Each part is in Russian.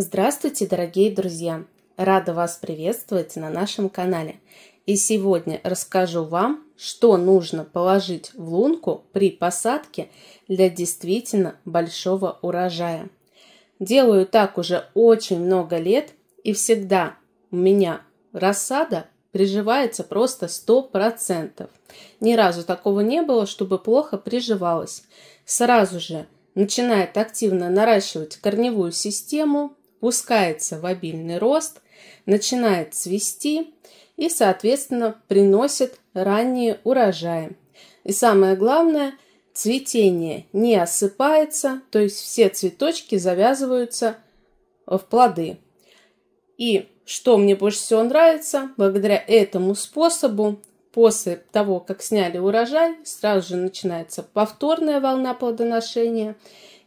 Здравствуйте, дорогие друзья! Рада вас приветствовать на нашем канале. И сегодня расскажу вам, что нужно положить в лунку при посадке для действительно большого урожая. Делаю так уже очень много лет, и всегда у меня рассада приживается просто 100%. Ни разу такого не было, чтобы плохо приживалась. Сразу же начинает активно наращивать корневую систему, пускается в обильный рост, начинает цвести и, соответственно, приносит ранние урожаи. И самое главное, цветение не осыпается, то есть все цветочки завязываются в плоды. И что мне больше всего нравится, благодаря этому способу, после того, как сняли урожай, сразу же начинается повторная волна плодоношения.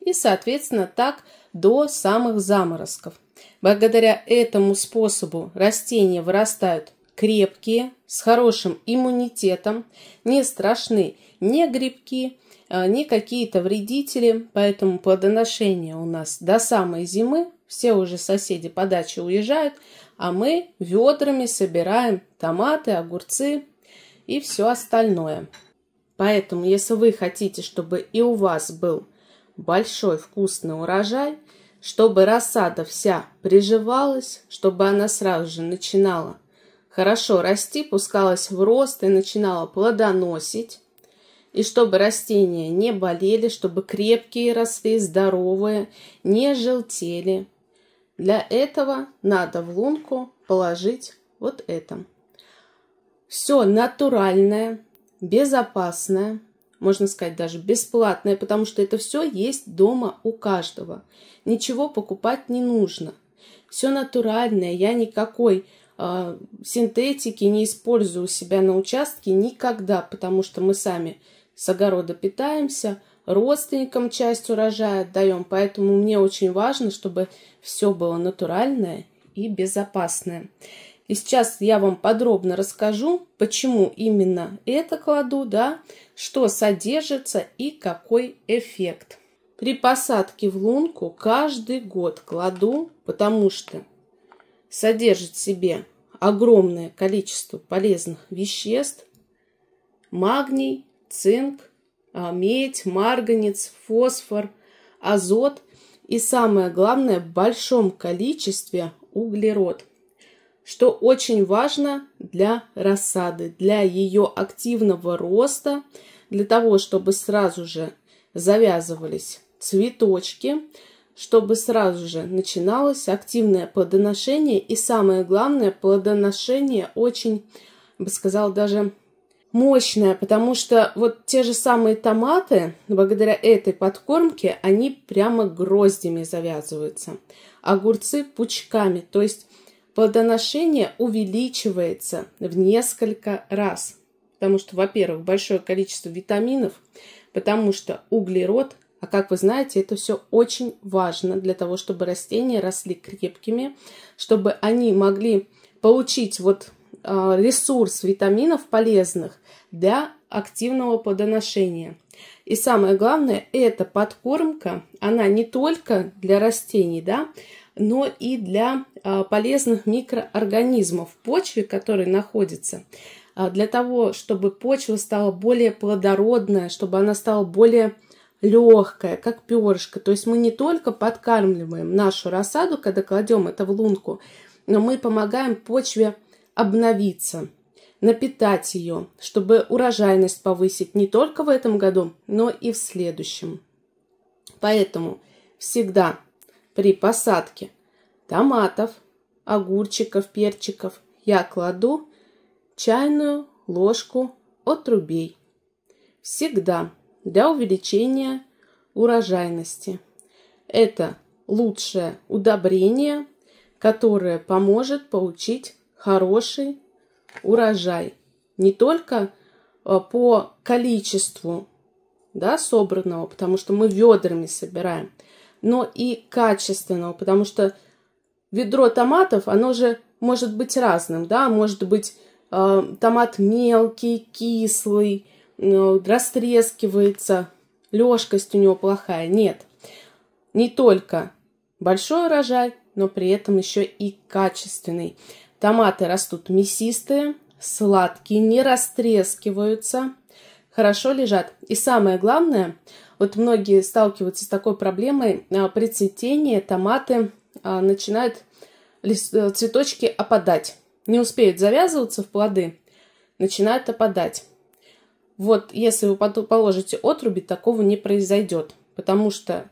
И, соответственно, так – до самых заморозков. Благодаря этому способу растения вырастают крепкие, с хорошим иммунитетом, не страшны ни грибки, а, ни какие-то вредители, поэтому плодоношение у нас до самой зимы, все уже соседи по даче уезжают, а мы ведрами собираем томаты, огурцы и все остальное. Поэтому, если вы хотите, чтобы и у вас был большой вкусный урожай, чтобы рассада вся приживалась, чтобы она сразу же начинала хорошо расти, пускалась в рост и начинала плодоносить, и чтобы растения не болели, чтобы крепкие росли, здоровые, не желтели. Для этого надо в лунку положить вот это. Все натуральное, безопасное – можно сказать, даже бесплатное, потому что это все есть дома у каждого. Ничего покупать не нужно. Все натуральное, я никакой э, синтетики не использую у себя на участке никогда, потому что мы сами с огорода питаемся, родственникам часть урожая отдаем, поэтому мне очень важно, чтобы все было натуральное и безопасное. И сейчас я вам подробно расскажу, почему именно это кладу, да, что содержится и какой эффект. При посадке в лунку каждый год кладу, потому что содержит в себе огромное количество полезных веществ. Магний, цинк, а, медь, марганец, фосфор, азот и самое главное в большом количестве углерод – что очень важно для рассады, для ее активного роста, для того, чтобы сразу же завязывались цветочки, чтобы сразу же начиналось активное плодоношение и самое главное плодоношение очень, я бы сказал, даже мощное, потому что вот те же самые томаты, благодаря этой подкормке, они прямо гроздями завязываются. Огурцы пучками, то есть плодоношение увеличивается в несколько раз. Потому что, во-первых, большое количество витаминов, потому что углерод, а как вы знаете, это все очень важно для того, чтобы растения росли крепкими, чтобы они могли получить вот а, ресурс витаминов полезных для активного плодоношения. И самое главное, эта подкормка, она не только для растений, да, но и для а, полезных микроорганизмов в почве, которые находятся. А, для того, чтобы почва стала более плодородная, чтобы она стала более легкая, как перышко. То есть мы не только подкармливаем нашу рассаду, когда кладем это в лунку, но мы помогаем почве обновиться, напитать ее, чтобы урожайность повысить не только в этом году, но и в следующем. Поэтому всегда при посадке томатов, огурчиков, перчиков я кладу чайную ложку отрубей. Всегда для увеличения урожайности. Это лучшее удобрение, которое поможет получить хороший урожай. Не только а, по количеству да, собранного, потому что мы ведрами собираем, но и качественного, потому что ведро томатов, оно же может быть разным, да, может быть э, томат мелкий, кислый, э, растрескивается, лёжкость у него плохая. Нет, не только большой урожай, но при этом еще и качественный. Томаты растут мясистые, сладкие, не растрескиваются – хорошо лежат. И самое главное, вот многие сталкиваются с такой проблемой, а, при цветении томаты а, начинают э, цветочки опадать. Не успеют завязываться в плоды, начинают опадать. Вот если вы положите отруби, такого не произойдет, потому что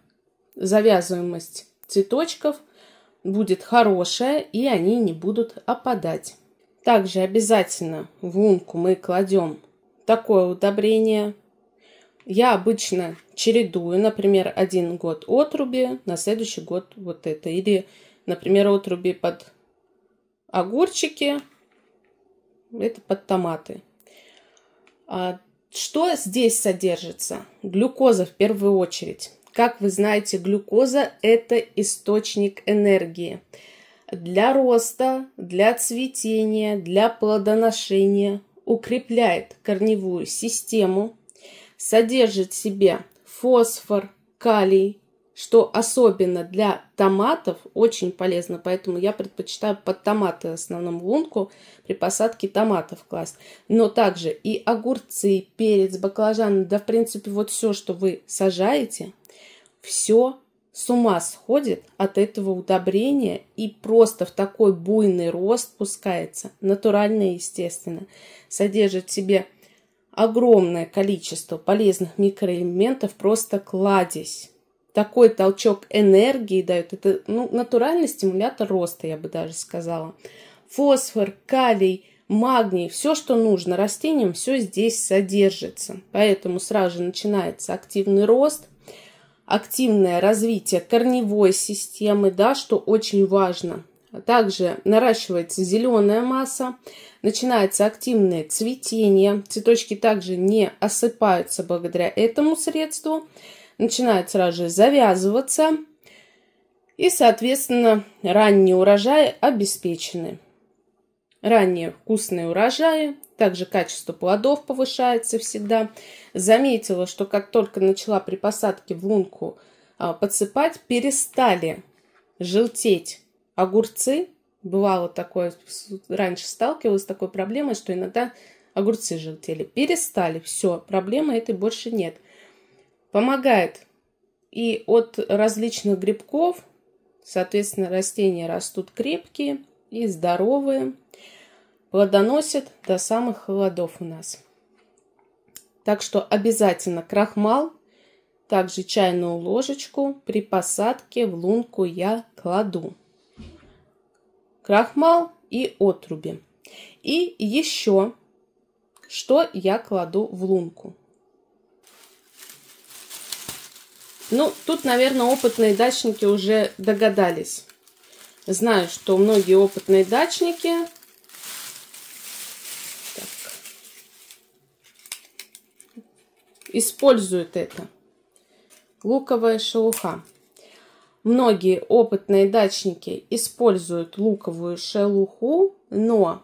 завязываемость цветочков будет хорошая и они не будут опадать. Также обязательно в лунку мы кладем такое удобрение я обычно чередую, например, один год отруби, на следующий год вот это. Или, например, отруби под огурчики, это под томаты. А что здесь содержится? Глюкоза в первую очередь. Как вы знаете, глюкоза – это источник энергии для роста, для цветения, для плодоношения укрепляет корневую систему, содержит в себе фосфор, калий, что особенно для томатов очень полезно, поэтому я предпочитаю под томаты в основном лунку при посадке томатов класть. Но также и огурцы, перец, баклажаны, да в принципе вот все, что вы сажаете, все с ума сходит от этого удобрения и просто в такой буйный рост пускается, натурально и естественно. Содержит в себе огромное количество полезных микроэлементов, просто кладезь. Такой толчок энергии дает. Это ну, натуральный стимулятор роста, я бы даже сказала. Фосфор, калий, магний, все, что нужно растениям, все здесь содержится. Поэтому сразу же начинается активный рост – активное развитие корневой системы, да, что очень важно. Также наращивается зеленая масса, начинается активное цветение, цветочки также не осыпаются благодаря этому средству, начинают сразу же завязываться и, соответственно, ранние урожаи обеспечены. Ранние вкусные урожаи, также качество плодов повышается всегда. Заметила, что как только начала при посадке в лунку а, подсыпать, перестали желтеть огурцы. Бывало такое, раньше сталкивалась с такой проблемой, что иногда огурцы желтели. Перестали, все, проблемы этой больше нет. Помогает и от различных грибков, соответственно, растения растут крепкие, и здоровые. Плодоносят до самых холодов у нас. Так что обязательно крахмал, также чайную ложечку при посадке в лунку я кладу. Крахмал и отруби. И еще, что я кладу в лунку. Ну, тут, наверное, опытные дачники уже догадались, Знаю, что многие опытные дачники так, используют это. Луковая шелуха. Многие опытные дачники используют луковую шелуху, но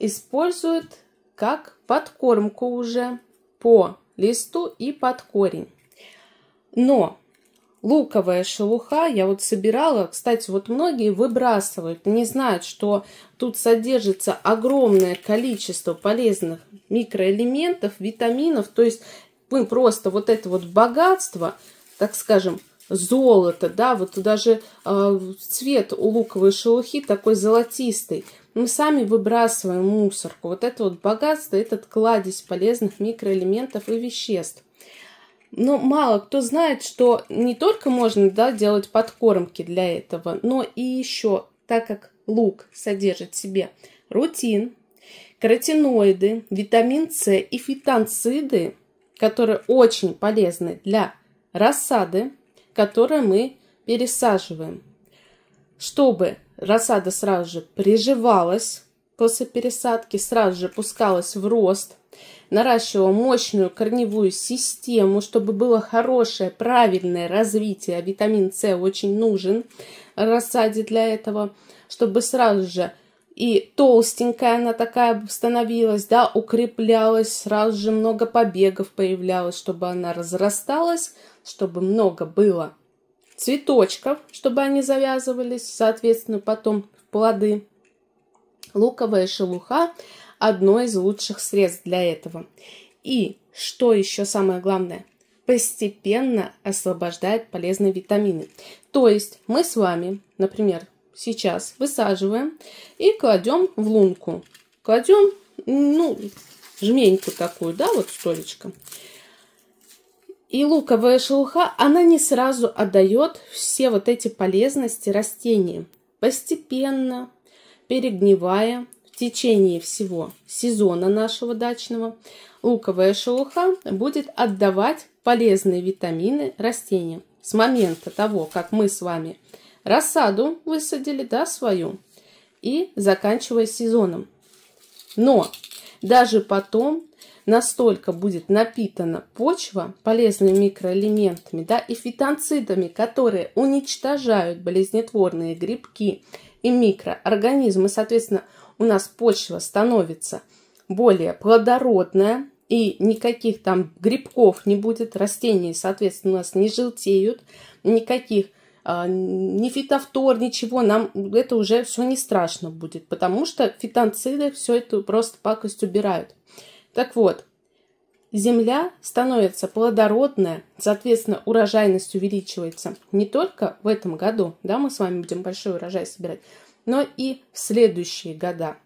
используют как подкормку уже по листу и под корень. Но луковая шелуха, я вот собирала, кстати, вот многие выбрасывают, не знают, что тут содержится огромное количество полезных микроэлементов, витаминов, то есть мы просто вот это вот богатство, так скажем, золото, да, вот даже э, цвет у луковой шелухи такой золотистый, мы сами выбрасываем мусорку. Вот это вот богатство, этот кладезь полезных микроэлементов и веществ. Но мало кто знает, что не только можно да, делать подкормки для этого, но и еще, так как лук содержит в себе рутин, каротиноиды, витамин С и фитонциды, которые очень полезны для рассады, которую мы пересаживаем. Чтобы рассада сразу же приживалась после пересадки, сразу же пускалась в рост, наращивал мощную корневую систему, чтобы было хорошее, правильное развитие. А витамин С очень нужен рассаде для этого, чтобы сразу же и толстенькая она такая становилась, да, укреплялась, сразу же много побегов появлялось, чтобы она разрасталась, чтобы много было цветочков, чтобы они завязывались, соответственно, потом в плоды. Луковая шелуха одно из лучших средств для этого. И, что еще самое главное, постепенно освобождает полезные витамины. То есть мы с вами, например, сейчас высаживаем и кладем в лунку. Кладем, ну, жменьку такую, да, вот столечко. И луковая шелуха, она не сразу отдает все вот эти полезности растениям. Постепенно, перегнивая, течение всего сезона нашего дачного луковая шелуха будет отдавать полезные витамины растениям. С момента того, как мы с вами рассаду высадили, да, свою, и заканчивая сезоном. Но даже потом настолько будет напитана почва полезными микроэлементами да, и фитонцидами, которые уничтожают болезнетворные грибки и микроорганизмы, соответственно, у нас почва становится более плодородная, и никаких там грибков не будет, растения, соответственно, у нас не желтеют, никаких а, ни фитофтор, ничего, нам это уже все не страшно будет, потому что фитонциды все это просто пакость убирают. Так вот, земля становится плодородная, соответственно, урожайность увеличивается не только в этом году, да, мы с вами будем большой урожай собирать, но и в следующие года.